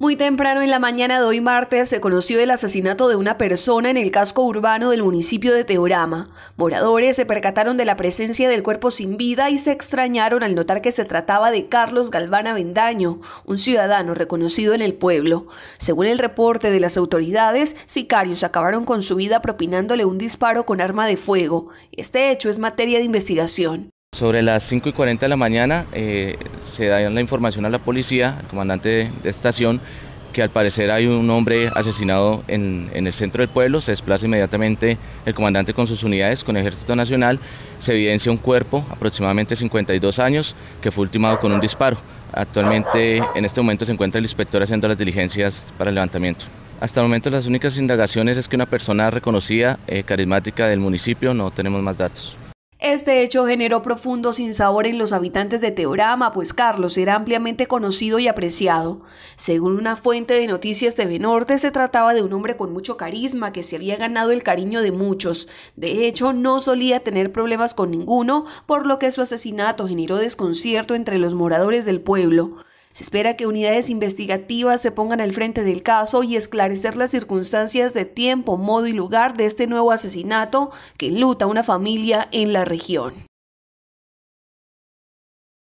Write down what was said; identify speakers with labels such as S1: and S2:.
S1: Muy temprano en la mañana de hoy martes se conoció el asesinato de una persona en el casco urbano del municipio de Teorama. Moradores se percataron de la presencia del cuerpo sin vida y se extrañaron al notar que se trataba de Carlos Galván Avendaño, un ciudadano reconocido en el pueblo. Según el reporte de las autoridades, sicarios acabaron con su vida propinándole un disparo con arma de fuego. Este hecho es materia de investigación.
S2: Sobre las 5 y 40 de la mañana eh, se da la información a la policía, al comandante de, estación, que al parecer hay un hombre asesinado en, el centro del pueblo, se desplaza inmediatamente el comandante con sus unidades, con el Ejército Nacional, se evidencia un cuerpo, aproximadamente 52 años, que fue ultimado con un disparo. Actualmente, en este momento, se encuentra el inspector haciendo las diligencias para el levantamiento. Hasta el momento las únicas indagaciones es que una persona reconocida, eh, carismática del municipio, no tenemos más datos.
S1: Este hecho generó profundo sinsabor en los habitantes de Teorama, pues Carlos era ampliamente conocido y apreciado. Según una fuente de Noticias de Norte, se trataba de un hombre con mucho carisma que se había ganado el cariño de muchos. De hecho, no solía tener problemas con ninguno, por lo que su asesinato generó desconcierto entre los moradores del pueblo. Se espera que unidades investigativas se pongan al frente del caso y esclarecer las circunstancias de tiempo, modo y lugar de este nuevo asesinato que luta una familia en la región.